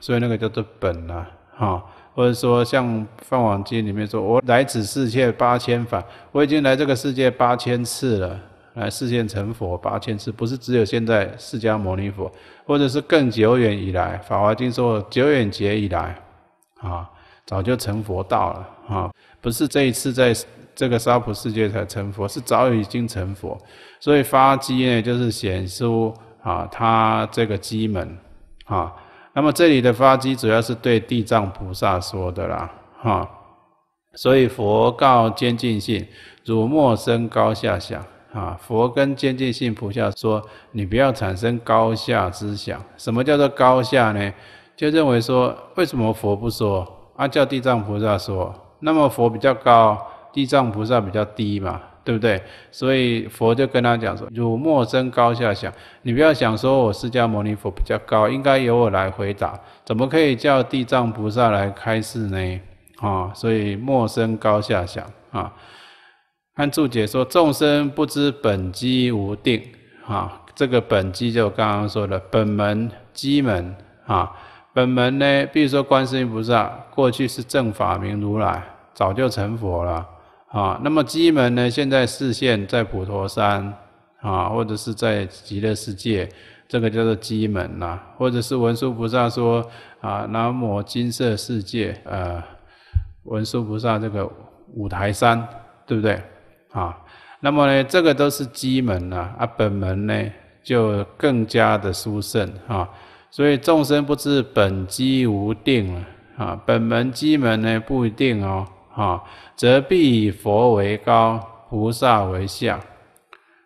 所以那个叫做本呐，哈，或者说像《法王经》里面说，我来此世界八千法，我已经来这个世界八千次了，来世间成佛八千次，不是只有现在释迦牟尼佛，或者是更久远以来，《法华经》说久远劫以来，啊，早就成佛道了，啊，不是这一次在这个娑婆世界才成佛，是早已经成佛，所以发机呢，就是显出啊，他这个机门，啊。那么这里的发基主要是对地藏菩萨说的啦，哈，所以佛告坚净信，汝莫生高下想，啊，佛跟坚净信菩萨说，你不要产生高下之想。什么叫做高下呢？就认为说，为什么佛不说，啊叫地藏菩萨说，那么佛比较高，地藏菩萨比较低嘛。对不对？所以佛就跟他讲说：“汝莫生高下想，你不要想说我释迦牟尼佛比较高，应该由我来回答，怎么可以叫地藏菩萨来开示呢？啊，所以莫生高下想啊。按注解说，众生不知本机无定啊，这个本机就刚刚说的本门机门啊，本门呢，比如说观世音菩萨，过去是正法明如来，早就成佛了。”啊，那么基门呢？现在视线在普陀山啊，或者是在极乐世界，这个叫做基门呐。或者是文殊菩萨说啊，南无金色世界，呃，文殊菩萨这个五台山，对不对？啊，那么呢，这个都是基门呐。啊，本门呢，就更加的殊胜啊。所以众生不知本基无定啊，本门基门呢不一定哦。啊，则必以佛为高，菩萨为下。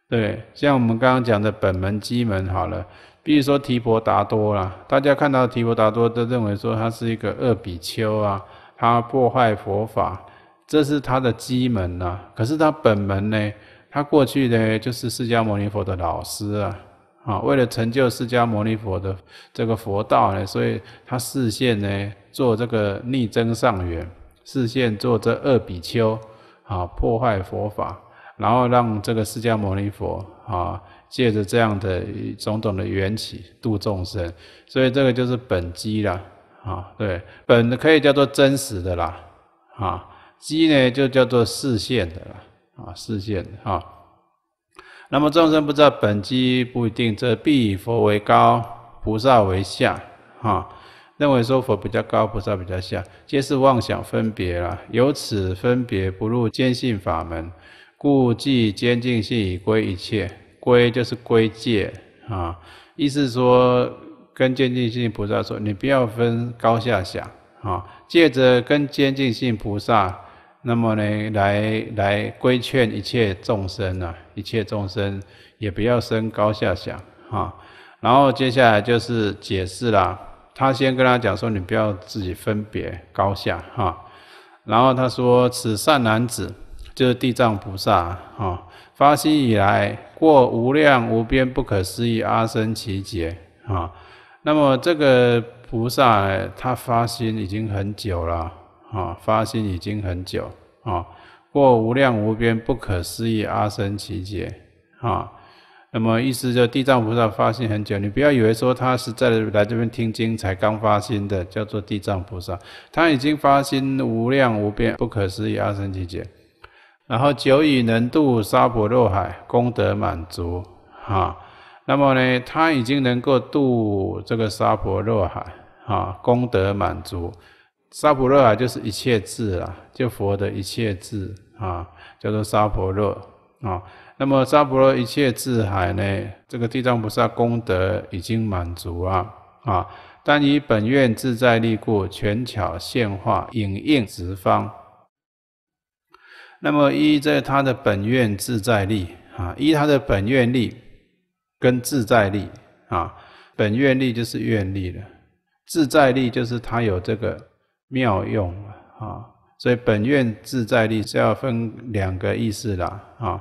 对，像我们刚刚讲的本门、基门好了。比如说提婆达多啦，大家看到提婆达多都认为说他是一个恶比丘啊，他破坏佛法，这是他的基门呐。可是他本门呢，他过去呢就是释迦牟尼佛的老师啊。啊，为了成就释迦牟尼佛的这个佛道呢，所以他视线呢做这个逆增上缘。视线做这二比丘，啊，破坏佛法，然后让这个释迦牟尼佛，啊，借着这样的种种的缘起度众生，所以这个就是本机啦，啊，对，本可以叫做真实的啦，啊，机呢就叫做视线的啦，啊，视线的哈，那么众生不知道本机不一定，这必以佛为高，菩萨为下，哈。认为说佛比较高，菩萨比较下，皆是妄想分别了。由此分别，不入见性法门，故即定性以归一切，归就是归戒啊。意思说，跟见性性菩萨说，你不要分高下想啊。借着跟见性性菩萨，那么呢，来来规劝一切众生呢，一切众生也不要升高下想啊。然后接下来就是解释啦。他先跟他讲说：“你不要自己分别高下哈。”然后他说：“此善男子就是地藏菩萨哈，发心以来过无量无边不可思议阿僧奇劫哈。那么这个菩萨他发心已经很久了啊，发心已经很久啊，过无量无边不可思议阿僧奇劫啊。那么意思就地藏菩萨发心很久，你不要以为说他是在来这边听经才刚发心的，叫做地藏菩萨，他已经发心无量无边，不可思议阿僧祇劫。然后久已能度沙婆若海，功德满足哈。那么呢，他已经能够度这个沙婆若海哈，功德满足。沙婆若海就是一切智啊，就佛的一切智啊，叫做沙婆若啊。那么，娑婆罗一切智海呢？这个地藏菩萨功德已经满足啊啊！但以本愿自在力故，权巧现化，影印十方。那么，依在他的本愿自在力啊，依他的本愿力跟自在力啊，本愿力就是愿力了，自在力就是他有这个妙用啊。所以，本愿自在力是要分两个意思啦啊。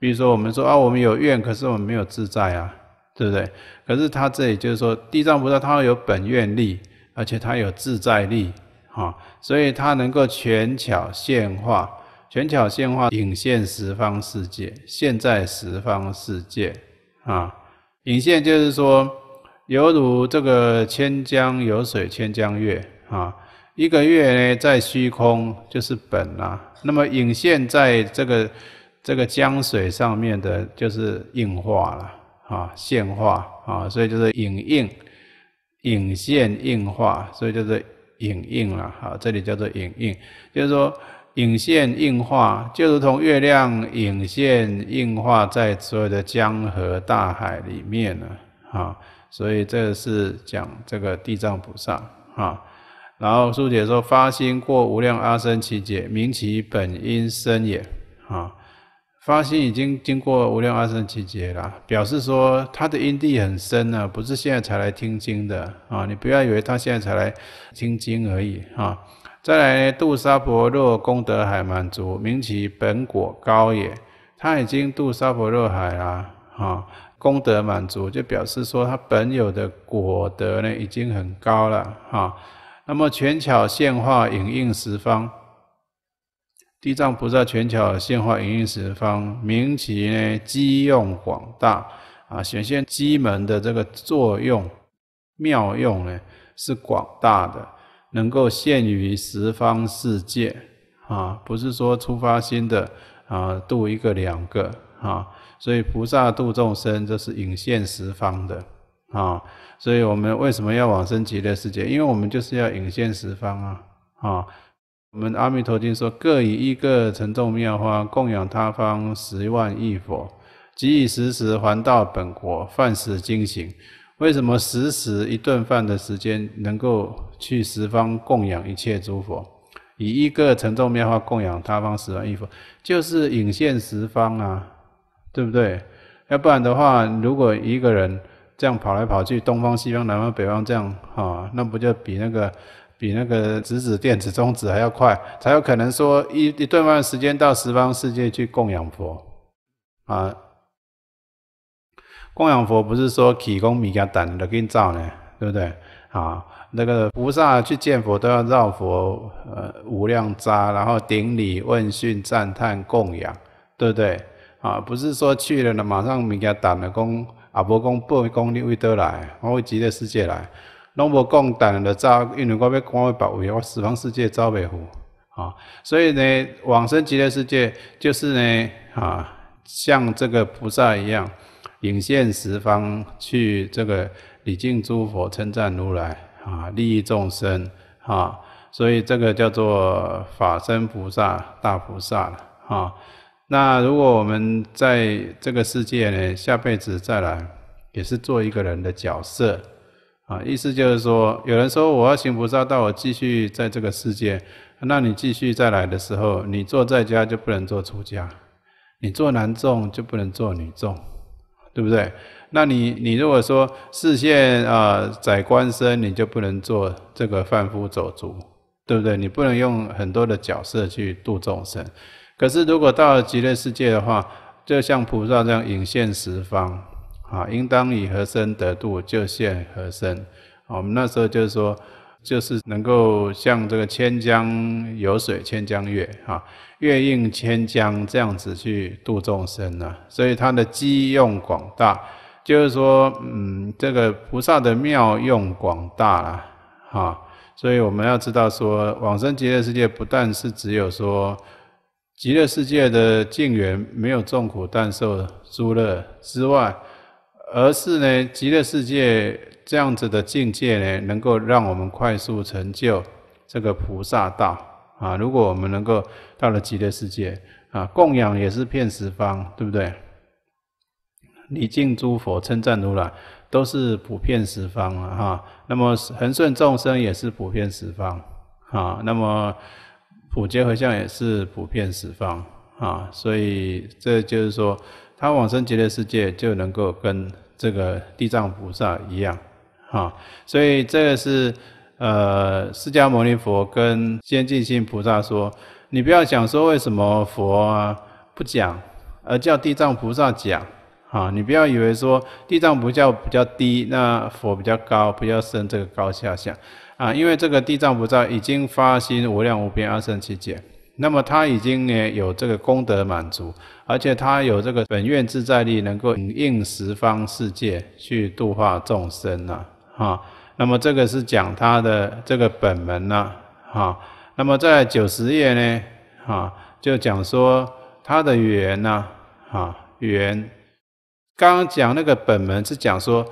比如说，我们说啊，我们有愿，可是我们没有自在啊，对不对？可是他这里就是说，地藏菩萨他有本愿力，而且他有自在力，哈，所以他能够全巧现化，全巧现化引现十方世界，现在十方世界啊，引现就是说，犹如这个千江有水千江月啊，一个月呢在虚空就是本啊，那么引现在这个。这个江水上面的，就是硬化了啊，现化啊，所以就是影印、影现硬化，所以叫做影印了啊。这里叫做影印，就是说影现硬化，就如同月亮影现硬化在所有的江河大海里面了啊。所以这是讲这个地藏菩萨啊。然后疏解说：发心过无量阿僧祇劫，明其本因身也啊。发心已经经过无量阿僧祇劫了，表示说他的因地很深呢，不是现在才来听经的啊！你不要以为他现在才来听经而已啊！再来，度沙婆若功德海满足，名其本果高也。他已经度沙婆若海啦，啊，功德满足，就表示说他本有的果德呢，已经很高了啊。那么，权巧现化影印十方。地藏菩萨全巧现化引运十方，名其呢机用广大啊，显现机门的这个作用妙用呢是广大的，能够现于十方世界啊，不是说出发心的啊度一个两个啊，所以菩萨度众生这是引现十方的啊，所以我们为什么要往生极乐世界？因为我们就是要引现十方啊啊。我们《阿弥陀经》说：“各以一个沉重妙花供养他方十万亿佛，即以食时还到本国，饭食精醒。为什么食时一顿饭的时间能够去十方供养一切诸佛？以一个沉重妙花供养他方十万亿佛，就是引现十方啊，对不对？要不然的话，如果一个人这样跑来跑去，东方、西方、南方、北方这样哈，那不就比那个？比那个质指电子、中指还要快，才有可能说一一顿饭时间到十方世界去供养佛，啊，供养佛不是说起功、米伽、等的给你造呢，对不对？啊，那个菩萨去见佛都要绕佛，呃，无量扎，然后顶礼、问讯、赞叹、供养，对不对？啊，不是说去了呢马上弥伽、等的功，阿波功、波功，你会得来，我会极乐世界来。龙勃共胆的造，因为我要观八位，我世界造白湖啊，所以呢，往生极乐世界就是呢，啊，像这个菩萨一样，引现十方去这个礼敬诸佛，称赞如来啊，利益众生啊，所以这个叫做法身菩萨、大菩萨了啊。那如果我们在这个世界呢，下辈子再来，也是做一个人的角色。啊，意思就是说，有人说我要行菩萨道，我继续在这个世界，那你继续再来的时候，你坐在家就不能做出家，你做男众就不能做女众，对不对？那你你如果说视线啊宰官身，你就不能做这个贩夫走卒，对不对？你不能用很多的角色去度众生。可是如果到极乐世界的话，就像菩萨这样隐现十方。啊，应当以和身得度，就现和身。我们那时候就是说，就是能够像这个千江有水千江月啊，月映千江这样子去度众生呢。所以它的机用广大，就是说，嗯，这个菩萨的妙用广大了啊。所以我们要知道说，往生极乐世界不但是只有说极乐世界的净缘没有众苦，但受诸乐之外。而是呢，极乐世界这样子的境界呢，能够让我们快速成就这个菩萨道啊。如果我们能够到了极乐世界啊，供养也是遍十方，对不对？礼敬诸佛、称赞如来，都是普遍十方啊。那么恒顺众生也是普遍十方啊。那么普皆和相也是普遍十方啊。所以这就是说。他往生极乐世界就能够跟这个地藏菩萨一样，哈，所以这个是呃，释迦牟尼佛跟先进性菩萨说，你不要想说为什么佛不讲，而叫地藏菩萨讲，哈，你不要以为说地藏菩萨比较低，那佛比较高，不要生这个高下相，啊，因为这个地藏菩萨已经发心无量无边阿僧祇劫。那么他已经呢有这个功德满足，而且他有这个本愿自在力，能够应十方世界去度化众生呐，哈。那么这个是讲他的这个本门呐，哈。那么在九十页呢，哈，就讲说他的缘呐，哈缘。刚刚讲那个本门是讲说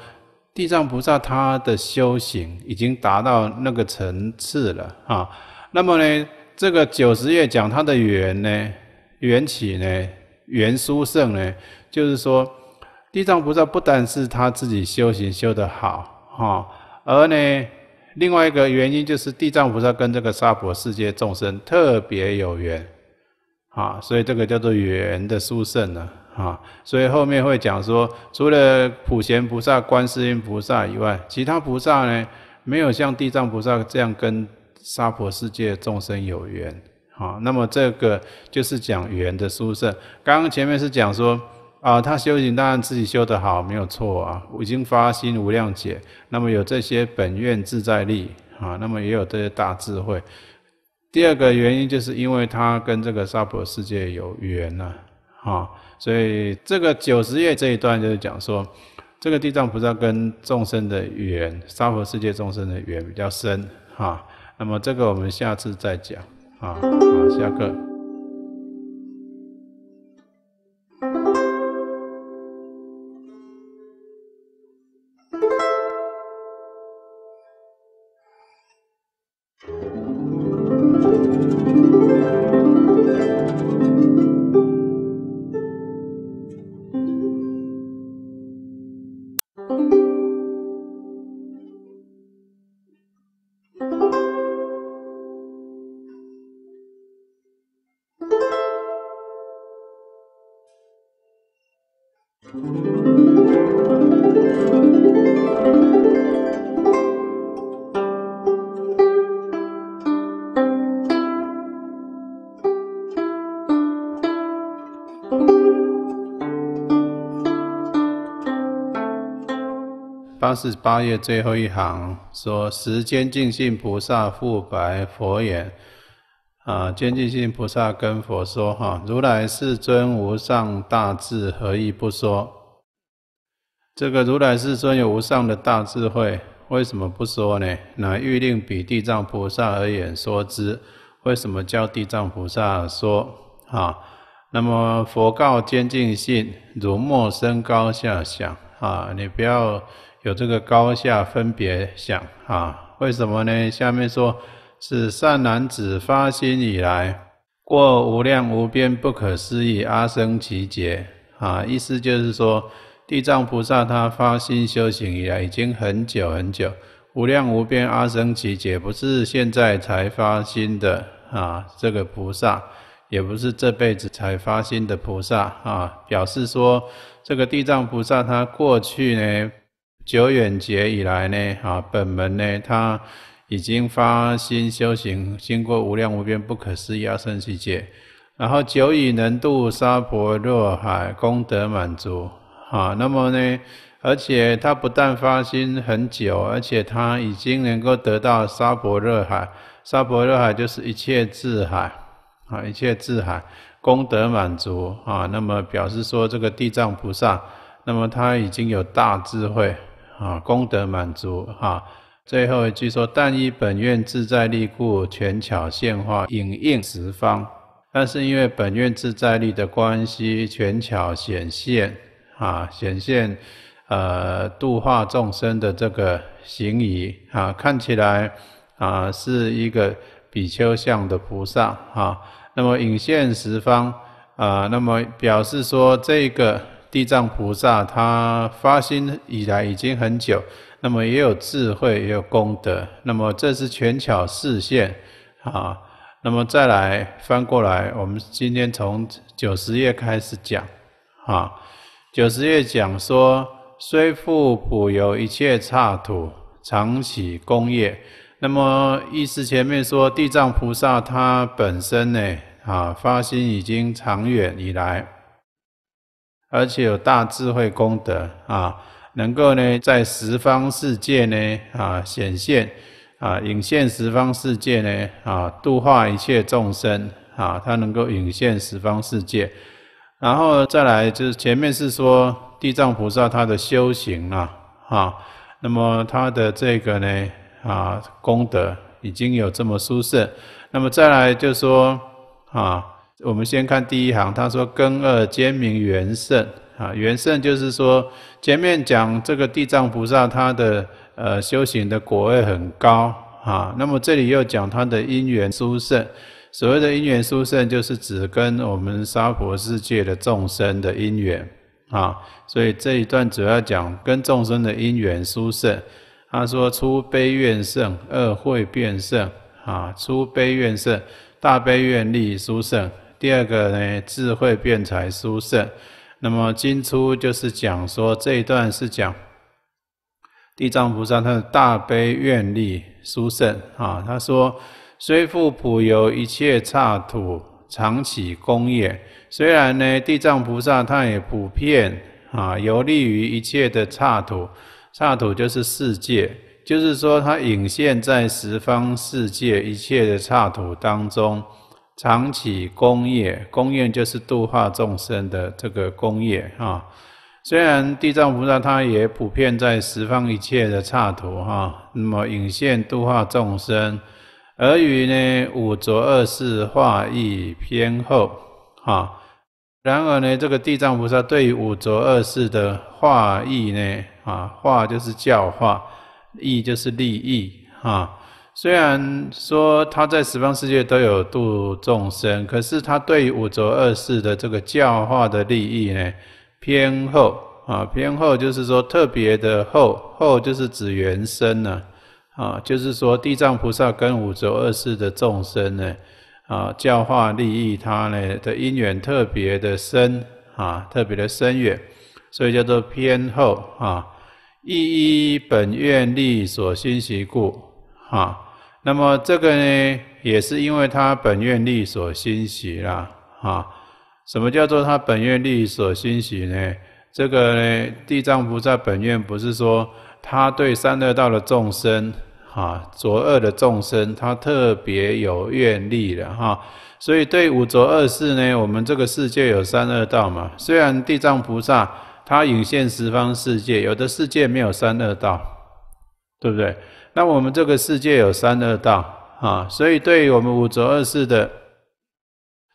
地藏菩萨他的修行已经达到那个层次了，哈。那么呢？这个九十月讲他的缘呢，缘起呢，缘殊胜呢，就是说，地藏菩萨不但是他自己修行修得好哈，而呢另外一个原因就是地藏菩萨跟这个娑婆世界众生特别有缘啊，所以这个叫做缘的殊胜呢啊，所以后面会讲说，除了普贤菩萨、观世音菩萨以外，其他菩萨呢，没有像地藏菩萨这样跟。沙婆世界众生有缘，好，那么这个就是讲缘的殊胜。刚刚前面是讲说啊，他修行当然自己修得好没有错啊，已经发心无量解，那么有这些本愿自在力啊，那么也有这些大智慧。第二个原因就是因为他跟这个沙婆世界有缘呐，啊，所以这个九十页这一段就是讲说，这个地藏菩萨跟众生的缘，沙婆世界众生的缘比较深，哈。那么这个我们下次再讲啊，好，下课。八十八页最后一行，说时间尽信菩萨复白佛眼。”啊，坚净性菩萨跟佛说：“哈，如来世尊无上大智，何以不说？这个如来世尊有无上的大智慧，为什么不说呢？那欲令比地藏菩萨而演说之，为什么叫地藏菩萨说？啊，那么佛告坚定性：如莫升高下想，啊，你不要有这个高下分别想，啊，为什么呢？下面说。”是善男子发心以来，过无量无边不可思议阿僧祇劫啊！意思就是说，地藏菩萨他发心修行以来，已经很久很久，无量无边阿僧祇劫，不是现在才发心的啊！这个菩萨，也不是这辈子才发心的菩萨啊！表示说，这个地藏菩萨他过去呢，久远劫以来呢，啊，本门呢，他。已经发心修行，经过无量无边不可思议二三世界，然后久已能渡沙婆若海功德满足啊！那么呢，而且他不但发心很久，而且他已经能够得到沙婆若海。沙婆若海就是一切智海啊！一切智海功德满足啊！那么表示说，这个地藏菩萨，那么他已经有大智慧啊！功德满足啊！最后一句说：“但依本愿自在力故，全巧现化影引十方。”但是因为本愿自在力的关系，全巧显现啊，显现呃度化众生的这个行仪啊，看起来啊是一个比丘像的菩萨啊。那么影现十方啊，那么表示说这个地藏菩萨他发心以来已经很久。那么也有智慧，也有功德。那么这是全巧视线啊。那么再来翻过来，我们今天从九十页开始讲啊。九十页讲说，虽复普有一切刹土，常起功业。那么意思前面说，地藏菩萨他本身呢啊，发心已经长远以来，而且有大智慧功德啊。能够呢，在十方世界呢，啊，显现，啊，隐现十方世界呢，啊，度化一切众生，啊，他能够隐现十方世界。然后再来就是前面是说地藏菩萨他的修行啊，啊，那么他的这个呢，啊，功德已经有这么殊胜。那么再来就说，啊，我们先看第一行，他说根二兼明圆胜。啊，圆圣就是说前面讲这个地藏菩萨他的呃修行的果位很高啊，那么这里又讲他的因缘殊胜。所谓的因缘殊胜，就是指跟我们娑婆世界的众生的因缘啊。所以这一段主要讲跟众生的因缘殊胜。他说：初悲愿圣，二会变圣啊。初悲愿圣，大悲愿力殊胜。第二个呢，智慧变才殊胜。那么经初就是讲说这一段是讲地藏菩萨他的大悲愿力殊胜啊，他说虽复普由一切刹土，常起功业。虽然呢，地藏菩萨他也普遍啊，游历于一切的刹土，刹土就是世界，就是说他隐现在十方世界一切的刹土当中。常起功业，功业就是度化众生的这个功业啊。虽然地藏菩萨他也普遍在十方一切的刹土哈，那么引现度化众生，而与呢五浊二世化意偏厚啊。然而呢，这个地藏菩萨对于五浊二世的化意呢啊，化就是教化，意就是利益啊。虽然说他在十方世界都有度众生，可是他对于五浊二世的这个教化的利益呢，偏厚啊，偏厚就是说特别的厚，厚就是指原生呢啊，就是说地藏菩萨跟五浊二世的众生呢啊，教化利益他呢的因缘特别的深啊，特别的深远，所以叫做偏厚啊，一一本愿力所心习故啊。那么这个呢，也是因为他本愿力所熏喜啦，啊，什么叫做他本愿力所熏喜呢？这个呢，地藏菩萨本愿不是说他对三恶道的众生，啊，浊恶的众生，他特别有愿力的哈，所以对五浊二世呢，我们这个世界有三恶道嘛，虽然地藏菩萨他引现十方世界，有的世界没有三恶道，对不对？那我们这个世界有三恶道啊，所以对于我们五浊二世的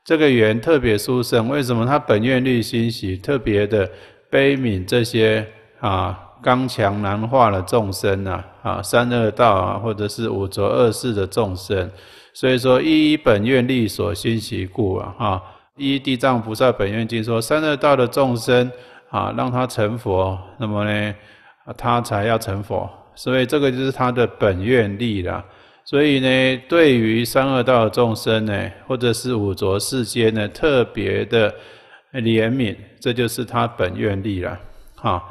这个缘特别殊胜。为什么？他本愿力欣喜，特别的悲悯这些啊刚强难化的众生呐啊三恶道啊，或者是五浊二世的众生。所以说，依本愿力所欣喜故啊哈。依地藏菩萨本愿经说，三恶道的众生啊，让他成佛，那么呢，他才要成佛。所以这个就是他的本愿力啦。所以呢，对于三恶道众生呢，或者是五浊世间呢，特别的怜悯，这就是他本愿力啦。哈，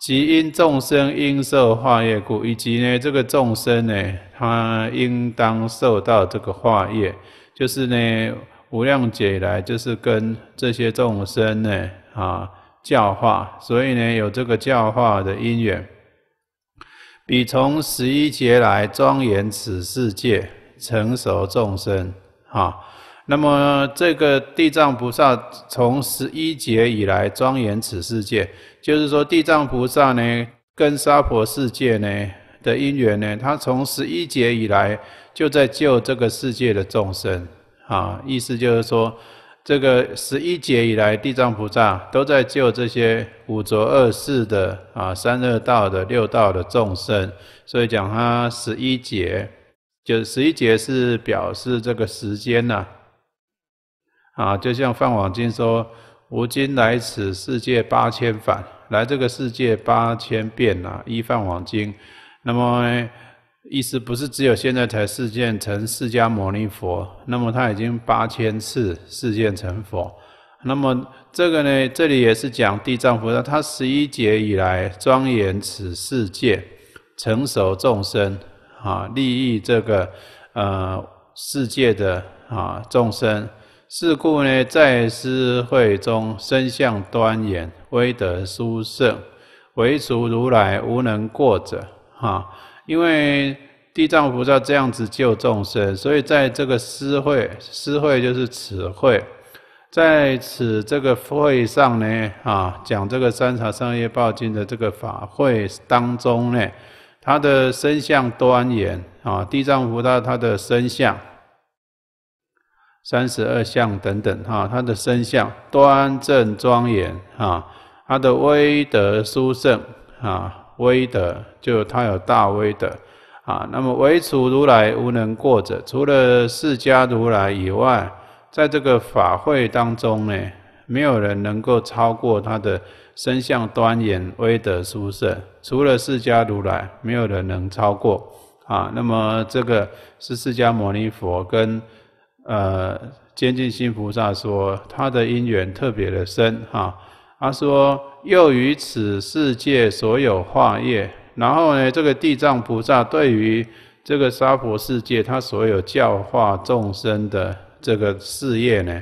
即因众生应受化业故，以及呢，这个众生呢，他应当受到这个化业，就是呢，无量劫来，就是跟这些众生呢，啊，教化，所以呢，有这个教化的因缘。以从十一劫来庄严此世界，成熟众生，哈。那么这个地藏菩萨从十一劫以来庄严此世界，就是说地藏菩萨呢，跟娑婆世界呢的因缘呢，他从十一劫以来就在救这个世界的众生，啊，意思就是说。这个十一劫以来，地藏菩萨都在救这些五浊二世的啊三恶道的六道的众生，所以讲他十一劫，就十一劫是表示这个时间呐。啊，就像《放往经》说，吾今来此世界八千返，来这个世界八千遍呐，《一放往经》，那么。意思不是只有现在才示现成释迦牟尼佛，那么他已经八千次示现成佛，那么这个呢，这里也是讲地藏菩萨，他十一劫以来庄严此世界，成熟众生，啊，利益这个呃世界的啊众生，是故呢，在施会中身相端严，威德殊胜，唯除如来无能过者，哈。因为地藏菩萨这样子救众生，所以在这个施会、施会就是此会，在此这个会上呢，啊，讲这个《三茶三业报经》的这个法会当中呢，他的身相端严啊，地藏菩萨他的身相，三十二相等等哈，他的身相端正庄严啊，他的威德殊胜啊。威德，就他有大威德啊。那么唯除如来无能过者，除了释迦如来以外，在这个法会当中呢，没有人能够超过他的身相端严、威德殊胜。除了释迦如来，没有人能超过啊。那么这个是释迦牟尼佛跟呃坚净心菩萨说，他的因缘特别的深哈。他说：“又于此世界所有化业，然后呢？这个地藏菩萨对于这个娑婆世界，他所有教化众生的这个事业呢，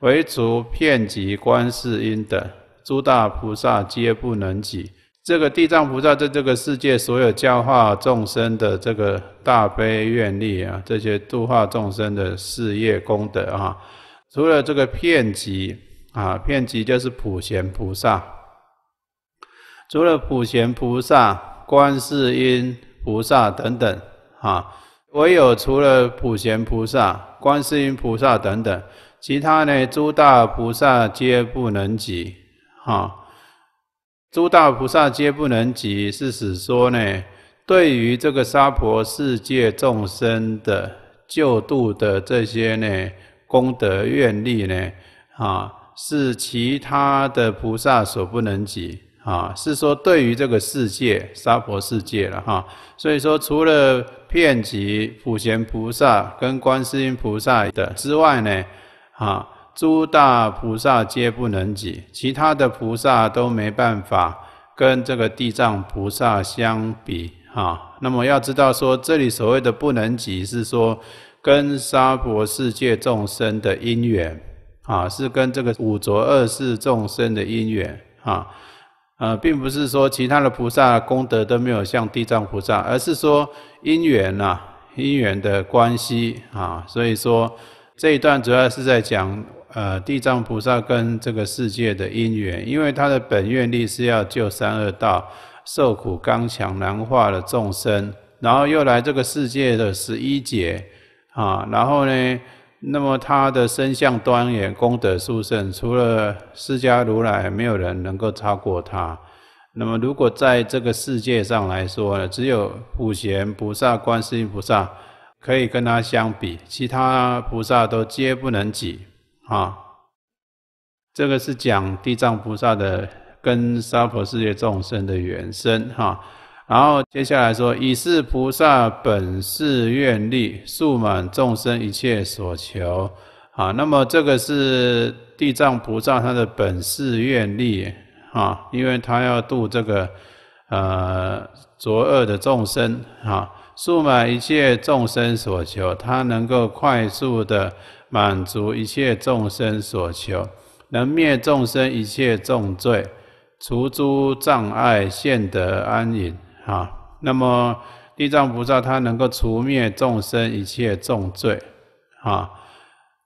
唯除遍及观世音等诸大菩萨皆不能及。这个地藏菩萨在这个世界所有教化众生的这个大悲愿力啊，这些度化众生的事业功德啊，除了这个遍及。”啊，遍集就是普贤菩萨。除了普贤菩萨、观世音菩萨等等，哈，唯有除了普贤菩萨、观世音菩萨等等，其他呢，诸大菩萨皆不能及。哈，诸大菩萨皆不能及，是指说呢，对于这个娑婆世界众生的救度的这些呢，功德愿力呢，啊。是其他的菩萨所不能及啊！是说对于这个世界沙婆世界了哈，所以说除了遍及普贤菩萨跟观世音菩萨的之外呢，啊，诸大菩萨皆不能及，其他的菩萨都没办法跟这个地藏菩萨相比哈。那么要知道说，这里所谓的不能及，是说跟沙婆世界众生的因缘。啊，是跟这个五浊二世众生的因缘啊，呃，并不是说其他的菩萨功德都没有像地藏菩萨，而是说因缘呐，因缘的关系啊。所以说这一段主要是在讲呃地藏菩萨跟这个世界的因缘，因为他的本愿力是要救三恶道受苦刚强难化的众生，然后又来这个世界的十一劫啊，然后呢。那么他的身相端严、功德殊胜，除了释迦如来，没有人能够超过他。那么，如果在这个世界上来说呢，只有普贤菩萨、观世音菩萨可以跟他相比，其他菩萨都皆不能及啊。这个是讲地藏菩萨的跟娑婆世界众生的原生哈。然后接下来说，以是菩萨本誓愿力，速满众生一切所求。啊，那么这个是地藏菩萨他的本誓愿力啊，因为他要度这个呃浊恶的众生啊，速满一切众生所求，他能够快速的满足一切众生所求，能灭众生一切重罪，除诸障碍，现得安隐。啊，那么地藏菩萨他能够除灭众生一切重罪，啊，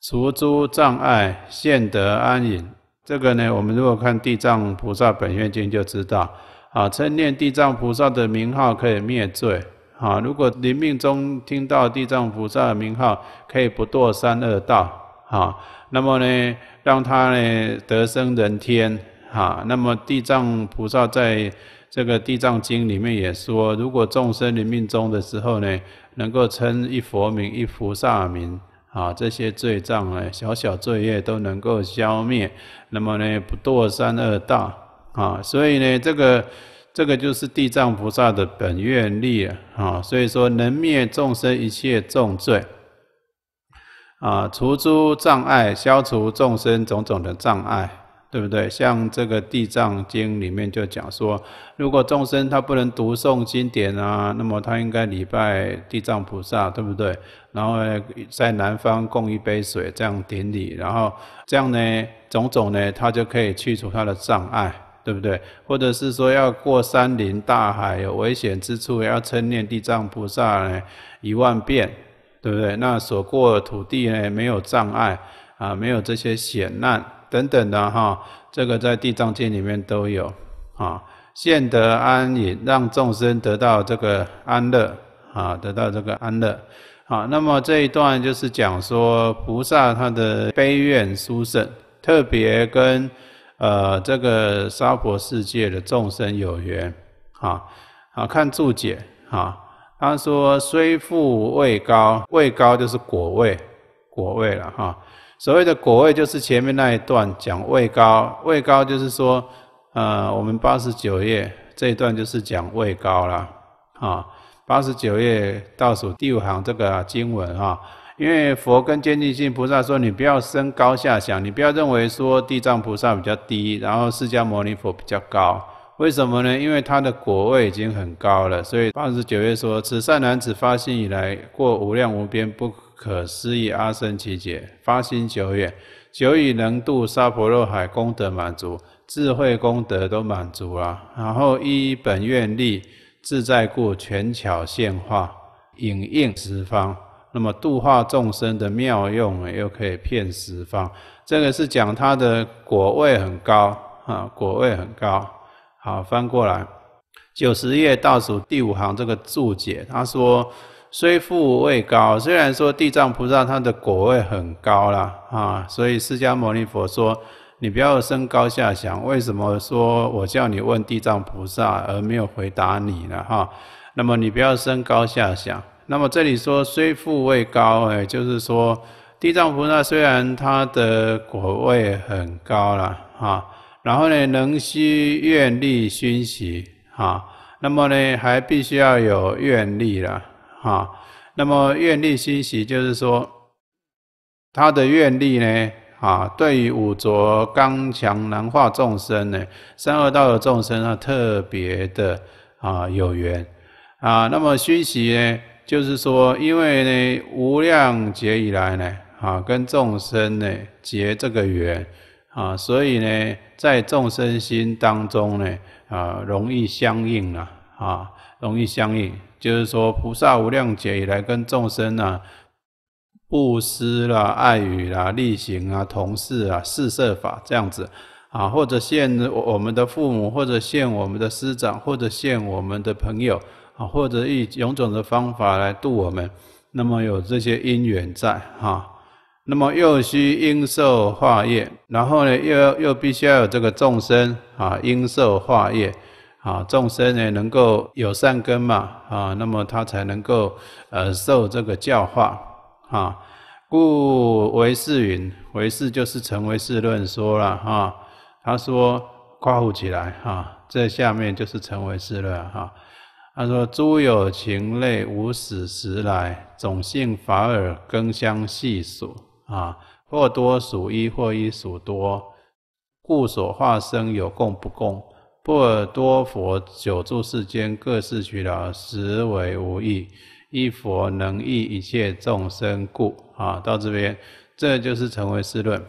除诸障碍，现得安隐。这个呢，我们如果看地藏菩萨本愿经就知道，啊，称念地藏菩萨的名号可以灭罪，啊，如果临命中听到地藏菩萨的名号，可以不堕三恶道，啊，那么呢，让他呢得生人天，啊，那么地藏菩萨在。这个《地藏经》里面也说，如果众生临命中的时候呢，能够称一佛名、一菩萨名，啊，这些罪障呢，小小罪业都能够消灭，那么呢，不堕三恶道，啊，所以呢，这个这个就是地藏菩萨的本愿力啊，所以说能灭众生一切重罪，啊，除诸障碍，消除众生种种的障碍。对不对？像这个《地藏经》里面就讲说，如果众生他不能读诵经典啊，那么他应该礼拜地藏菩萨，对不对？然后呢，在南方供一杯水，这样顶礼，然后这样呢，种种呢，他就可以去除他的障碍，对不对？或者是说，要过山林大海有危险之处，要称念地藏菩萨呢一万遍，对不对？那所过的土地呢，没有障碍啊，没有这些险难。等等的哈，这个在《地藏经》里面都有啊。现得安隐，让众生得到这个安乐啊，得到这个安乐啊。那么这一段就是讲说菩萨他的悲愿殊胜，特别跟呃这个娑婆世界的众生有缘啊啊。看注解啊，他说虽富位高，位高就是果位，果位了哈。所谓的果位，就是前面那一段讲位高，位高就是说，呃，我们八十九页这一段就是讲位高了，啊，八十九页倒数第五行这个经文啊，因为佛跟坚定性菩萨说，你不要升高下想，你不要认为说地藏菩萨比较低，然后释迦牟尼佛比较高，为什么呢？因为他的果位已经很高了，所以八十九页说，此善男子发心以来，过无量无边不。可思议阿身奇解，发心久远，久已能度沙婆若海，功德满足，智慧功德都满足啊！然后依本愿力，自在故全巧现化，影应十方。那么度化众生的妙用，又可以骗十方。这个是讲他的果位很高啊，果位很高。好，翻过来九十页倒数第五行这个注解，他说。虽复位高，虽然说地藏菩萨他的果位很高了啊，所以释迦牟尼佛说，你不要升高下想。为什么说我叫你问地藏菩萨而没有回答你呢？哈？那么你不要升高下想。那么这里说虽复位高，哎，就是说地藏菩萨虽然他的果位很高了啊，然后呢，能吸愿力熏习啊，那么呢，还必须要有愿力了。啊，那么愿力熏习，就是说，他的愿力呢，啊，对于五浊刚强难化众生呢，三恶道的众生啊，特别的啊有缘啊。那么虚习呢，就是说，因为呢，无量劫以来呢，啊，跟众生呢结这个缘啊，所以呢，在众生心当中呢，啊，容易相应啊，啊，容易相应。就是说，菩萨无量劫以来跟众生啊，布施啦、爱语啦、力行啊、同事啊、四色法这样子啊，或者现我们的父母，或者现我们的师长，或者现我们的朋友啊，或者以种种的方法来度我们。那么有这些因缘在哈，那么又需因受化业，然后呢，又又必须要有这个众生啊，因受化业。啊，众生也能够有善根嘛，啊，那么他才能够呃受这个教化，啊，故唯是云，唯是就是成为是论说了，哈，他说夸父起来，哈，这下面就是成为是论，哈，他说诸有情类无始时来，种性法尔根相细数，啊，或多数一，或一数多，故所化生有共不共。波尔多佛久住世间，各事取了，实为无益。一佛能益一切众生故，啊，到这边，这就是成为世论。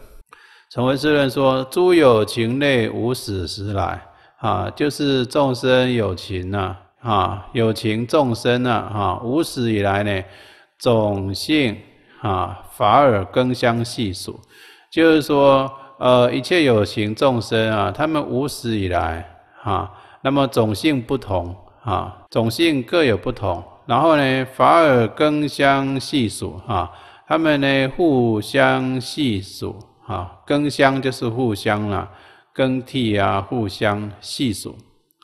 成为世论说，诸有情类无始时来，啊，就是众生有情呐，啊，有情众生呐，哈，无始以来呢，种性啊，法尔根相细数，就是说，呃，一切有情众生啊，他们无始以来。啊，那么种性不同啊，种性各有不同。然后呢，法尔更相细数啊，他们呢互相细数啊，更相就是互相啦。更替啊，互相细数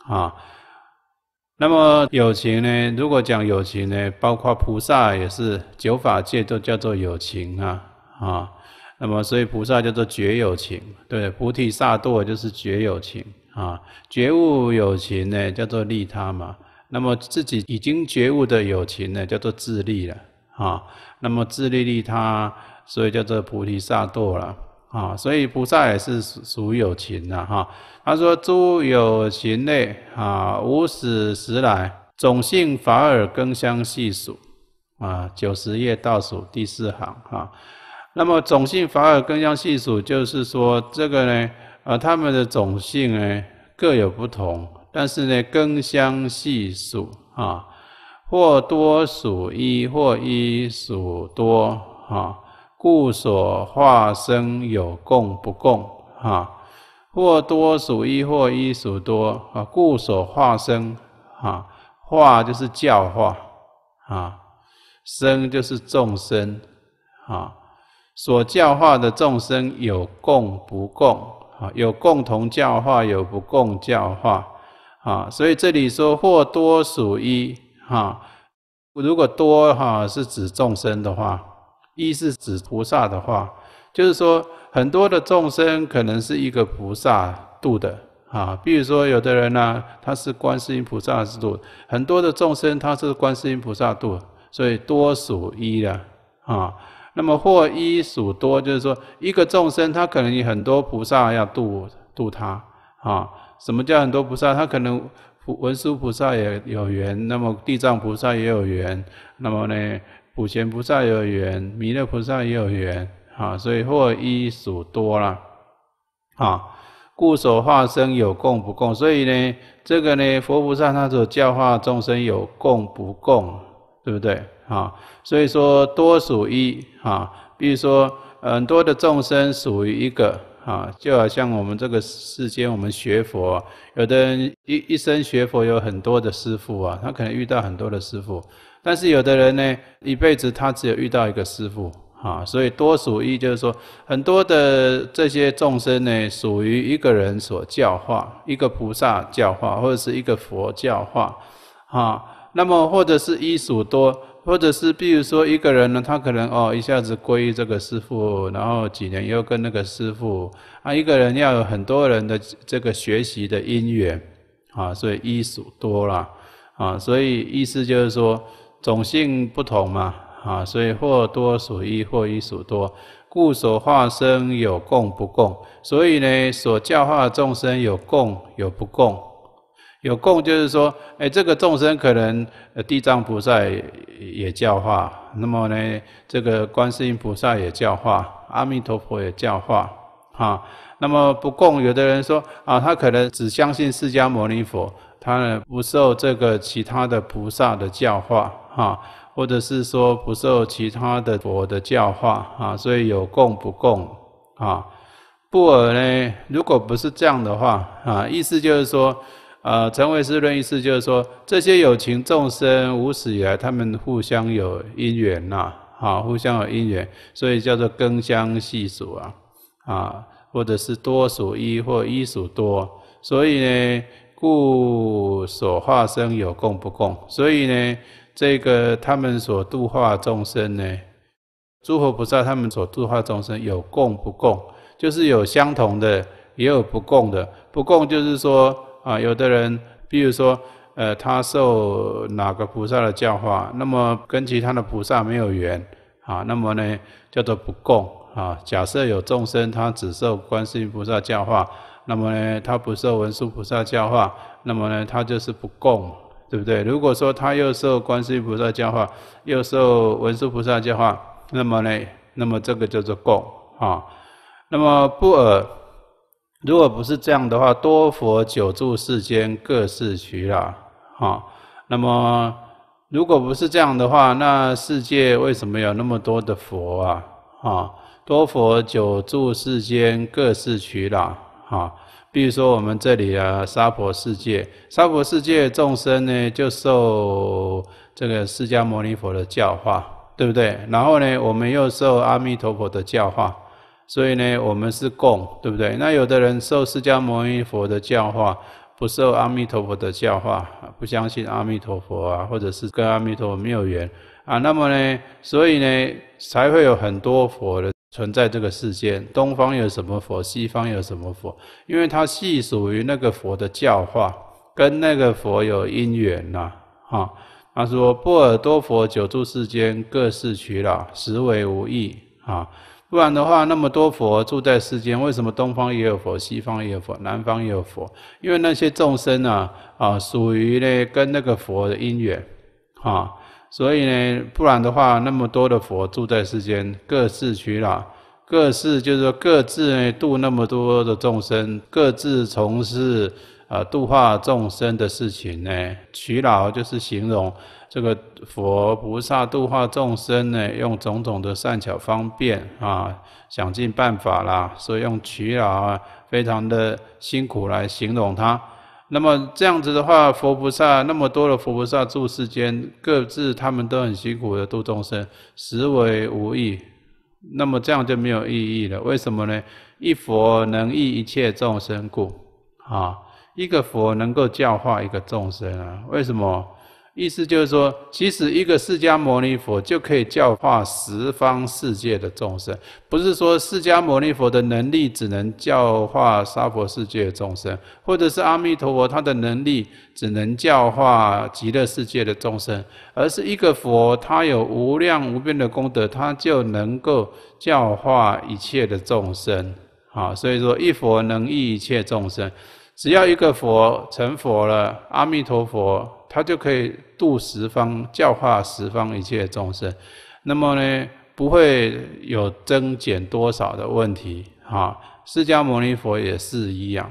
啊。那么友情呢？如果讲友情呢，包括菩萨也是九法界都叫做友情啊啊。那么所以菩萨叫做绝友情，对，菩提萨埵就是绝友情。啊，觉悟有情呢，叫做利他嘛。那么自己已经觉悟的有情呢，叫做自利了。啊，那么自利利他，所以叫做菩提萨埵了。啊，所以菩萨也是属有情的哈，他说诸有情类啊，无始时来，种性法尔根相细数。啊，九十页倒数第四行。哈，那么种性法尔根相细数，就是说这个呢。而他们的种性呢各有不同，但是呢根相细数啊，或多属一，或一属多啊，故所化生有共不共啊，或多属一，或一属多啊，故所化生啊化就是教化啊，生就是众生啊，所教化的众生有共不共。啊，有共同教化，有不共教化，啊，所以这里说或多属一，哈，如果多哈是指众生的话，一是指菩萨的话，就是说很多的众生可能是一个菩萨度的，啊，比如说有的人呢，他是观世音菩萨是度，很多的众生他是观世音菩萨度，所以多属一了，啊。那么或一数多，就是说一个众生，他可能有很多菩萨要度度他啊。什么叫很多菩萨？他可能文殊菩萨也有缘，那么地藏菩萨也有缘，那么呢普贤菩萨也有缘，弥勒菩萨也有缘啊。所以或一数多了，啊，故所化身有共不共。所以呢，这个呢，佛菩萨他所教化众生有共不共，对不对？啊，所以说多属一啊，比如说很多的众生属于一个啊，就好像我们这个世间，我们学佛，有的人一一生学佛有很多的师傅啊，他可能遇到很多的师傅，但是有的人呢，一辈子他只有遇到一个师傅啊，所以多属一就是说很多的这些众生呢，属于一个人所教化，一个菩萨教化，或者是一个佛教化，啊，那么或者是一属多。或者是，比如说一个人呢，他可能哦一下子皈依这个师傅，然后几年又跟那个师傅啊，一个人要有很多人的这个学习的因缘啊，所以一属多了啊，所以意思就是说种性不同嘛啊，所以或多属一，或一属多，故所化身有共不共，所以呢，所教化众生有共有不共。有供就是说，哎，这个众生可能，地藏菩萨也教化，那么呢，这个观世音菩萨也教化，阿弥陀佛也教化，哈。那么不供，有的人说，啊，他可能只相信释迦牟尼佛，他呢不受这个其他的菩萨的教化，哈，或者是说不受其他的佛的教化，啊，所以有供不供，啊。不尔呢，如果不是这样的话，啊，意思就是说。啊，成为识论意思就是说，这些有情众生无始以来，他们互相有因缘呐，好，互相有因缘，所以叫做根相细数啊，啊，或者是多属一或一属多，所以呢，故所化生有共不共，所以呢，这个他们所度化众生呢，诸佛菩萨他们所度化众生有共不共，就是有相同的，也有不共的，不共就是说。啊，有的人，比如说，呃，他受哪个菩萨的教化，那么跟其他的菩萨没有缘，啊，那么呢，叫做不共，啊，假设有众生他只受观世音菩萨教化，那么呢，他不受文殊菩萨教化，那么呢，他就是不共，对不对？如果说他又受观世音菩萨教化，又受文殊菩萨教化，那么呢，那么这个叫做共，啊，那么不尔。如果不是这样的话，多佛久住世间各是取老。哈。那么，如果不是这样的话，那世界为什么有那么多的佛啊？哈，多佛久住世间各是取老。哈。比如说我们这里啊，沙婆世界，沙婆世界众生呢，就受这个释迦牟尼佛的教化，对不对？然后呢，我们又受阿弥陀佛的教化。所以呢，我们是共，对不对？那有的人受释迦牟尼佛的教化，不受阿弥陀佛的教化，不相信阿弥陀佛啊，或者是跟阿弥陀佛没有缘啊，那么呢，所以呢，才会有很多佛的存在这个世界。东方有什么佛？西方有什么佛？因为它系属于那个佛的教化，跟那个佛有因缘呐。哈，他说：“波尔多佛久住世间，各事取老，实为无益。”啊。不然的话，那么多佛住在世间，为什么东方也有佛，西方也有佛，南方也有佛？因为那些众生呢，啊，属于呢跟那个佛的因缘，啊，所以呢，不然的话，那么多的佛住在世间，各自取老，各自就是说各自呢度那么多的众生，各自从事啊度化众生的事情呢，取老就是形容。这个佛菩萨度化众生呢，用种种的善巧方便啊，想尽办法啦，所以用“取啊”非常的辛苦来形容他。那么这样子的话，佛菩萨那么多的佛菩萨住世间，各自他们都很辛苦的度众生，实为无益。那么这样就没有意义了。为什么呢？一佛能益一切众生故啊，一个佛能够教化一个众生啊，为什么？意思就是说，其实一个释迦牟尼佛就可以教化十方世界的众生，不是说释迦牟尼佛的能力只能教化娑婆世界的众生，或者是阿弥陀佛他的能力只能教化极乐世界的众生，而是一个佛他有无量无边的功德，他就能够教化一切的众生。好，所以说一佛能益一切众生。只要一个佛成佛了，阿弥陀佛，他就可以度十方教化十方一切众生，那么呢，不会有增减多少的问题啊。释迦牟尼佛也是一样，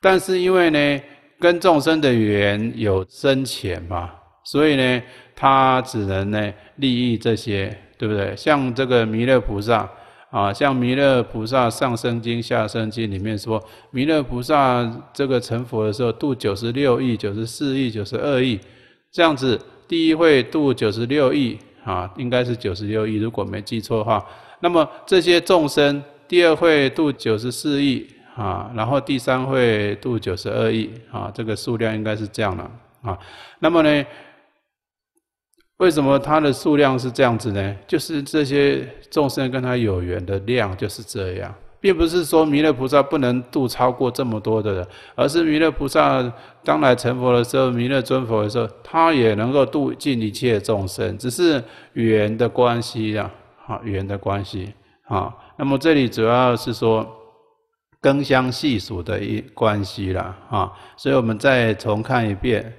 但是因为呢，跟众生的缘有深浅嘛，所以呢，他只能呢利益这些，对不对？像这个弥勒菩萨。啊，像弥勒菩萨上生经、下生经里面说，弥勒菩萨这个成佛的时候度九十六亿、九十四亿、九十二亿，这样子，第一会度九十六亿，啊，应该是九十六亿，如果没记错的话，那么这些众生，第二会度九十四亿，啊，然后第三会度九十二亿，啊，这个数量应该是这样了，啊，那么呢？为什么它的数量是这样子呢？就是这些众生跟他有缘的量就是这样，并不是说弥勒菩萨不能度超过这么多的人，而是弥勒菩萨当来成佛的时候，弥勒尊佛的时候，他也能够度尽一切众生，只是缘的关系呀，好，缘的关系。好，那么这里主要是说根相细数的一关系了。啊，所以我们再重看一遍。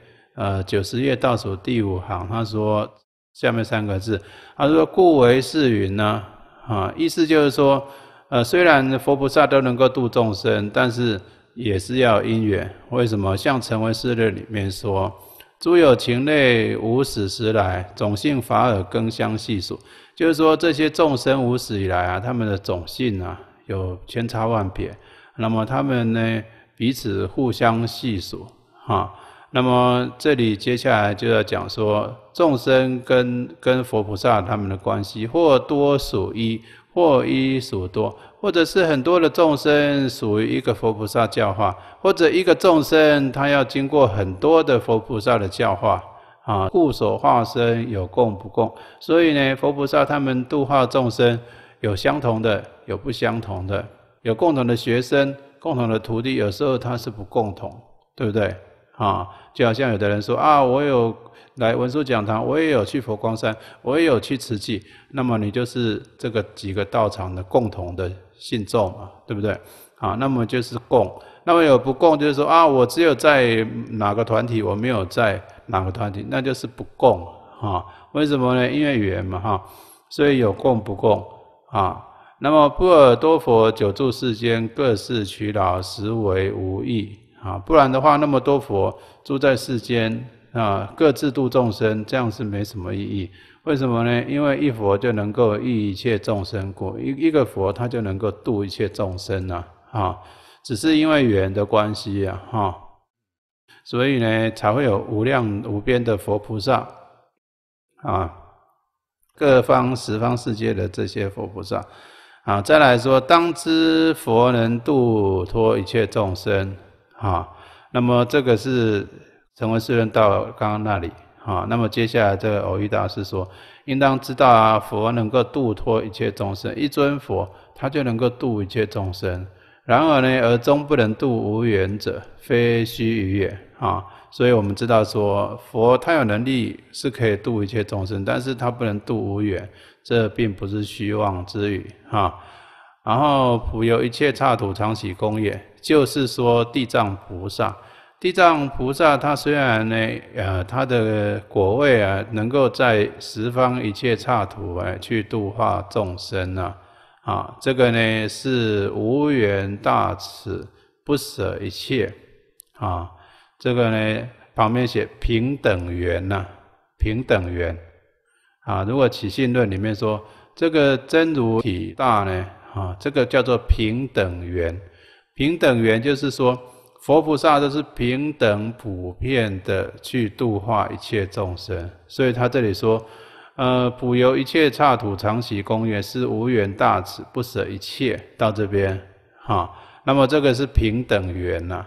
呃，九十页倒数第五行，他说下面三个字，他说“故为是云”呢，啊，意思就是说，呃，虽然佛菩萨都能够度众生，但是也是要因缘。为什么？像《成文四论》里面说：“诸有情类无始时来，种性法尔更相细数。”就是说，这些众生无始以来啊，他们的种性啊有千差万别，那么他们呢彼此互相细数，哈。那么这里接下来就要讲说，众生跟跟佛菩萨他们的关系，或多属一，或一属多，或者是很多的众生属于一个佛菩萨教化，或者一个众生他要经过很多的佛菩萨的教化啊，故所化身有共不共，所以呢，佛菩萨他们度化众生有相同的，有不相同的，有共同的学生、共同的徒弟，有时候他是不共同，对不对？啊，就好像有的人说啊，我有来文殊讲堂，我也有去佛光山，我也有去慈济，那么你就是这个几个道场的共同的信众嘛，对不对？啊，那么就是共，那么有不共，就是说啊，我只有在哪个团体，我没有在哪个团体，那就是不共啊。为什么呢？因为缘嘛哈，所以有共不共啊。那么波尔多佛久住世间，各事取老，实为无益。啊，不然的话，那么多佛住在世间啊，各自度众生，这样是没什么意义。为什么呢？因为一佛就能够益一切众生过，一一个佛他就能够度一切众生呐、啊，只是因为缘的关系啊，所以呢，才会有无量无边的佛菩萨啊，各方十方世界的这些佛菩萨啊。再来说，当知佛能度脱一切众生。啊，那么这个是成为世人到刚刚那里，啊，那么接下来这个偶遇大师说，应当知道啊，佛能够度脱一切众生，一尊佛他就能够度一切众生。然而呢，而终不能度无缘者，非虚于也。啊，所以我们知道说，佛他有能力是可以度一切众生，但是他不能度无缘，这并不是虚妄之语。啊。然后普有一切刹土，常喜功业，就是说地藏菩萨，地藏菩萨他虽然呢，呃，他的果位啊，能够在十方一切刹土哎去度化众生呐，啊，这个呢是无缘大慈，不舍一切，啊，这个呢旁边写平等缘呐，平等缘，啊，如果起信论里面说这个真如体大呢。啊，这个叫做平等缘，平等缘就是说，佛菩萨都是平等普遍的去度化一切众生，所以他这里说，呃，普游一切刹土，常喜公养，是无缘大慈，不舍一切到这边，哈，那么这个是平等缘呐，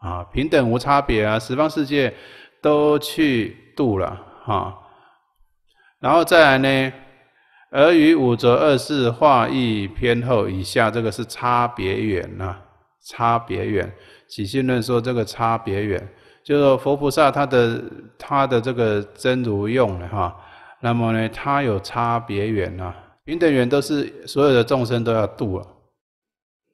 啊，平等无差别啊，十方世界都去度了，哈，然后再来呢。而与五浊二世化易偏厚以下，这个是差别远呐，差别远。起信论说这个差别远，就是说佛菩萨他的他的这个真如用了哈，那么呢，他有差别远呐。平等远都是所有的众生都要度啊，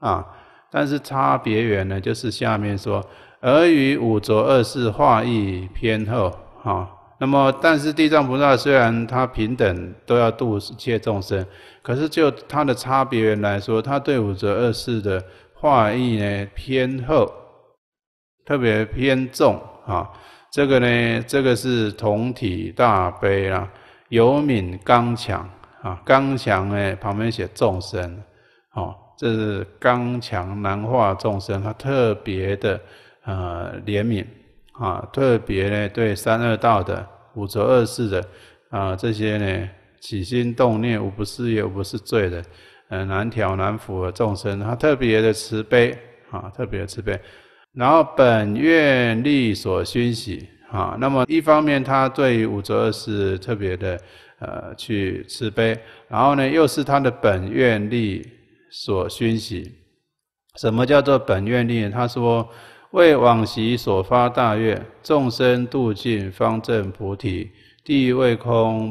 啊，但是差别远呢，就是下面说，而与五浊二世化易偏厚啊。那么，但是地藏菩萨虽然他平等都要度一切众生，可是就他的差别来说，他对五浊二世的化意呢偏厚，特别偏重啊。这个呢，这个是同体大悲啦，有敏刚强啊，刚强呢旁边写众生，啊，这是刚强难化众生，他特别的呃怜悯。啊，特别呢，对三恶道的、五浊恶世的啊，这些呢，起心动念无不是业、无不是罪的，呃，难调难伏的众生，他特别的慈悲啊，特别的慈悲。然后本愿力所熏洗。啊，那么一方面他对五浊恶世特别的呃去慈悲，然后呢又是他的本愿力所熏洗。什么叫做本愿力？他说。为往昔所发大愿，众生度尽，方正菩提，地狱未空。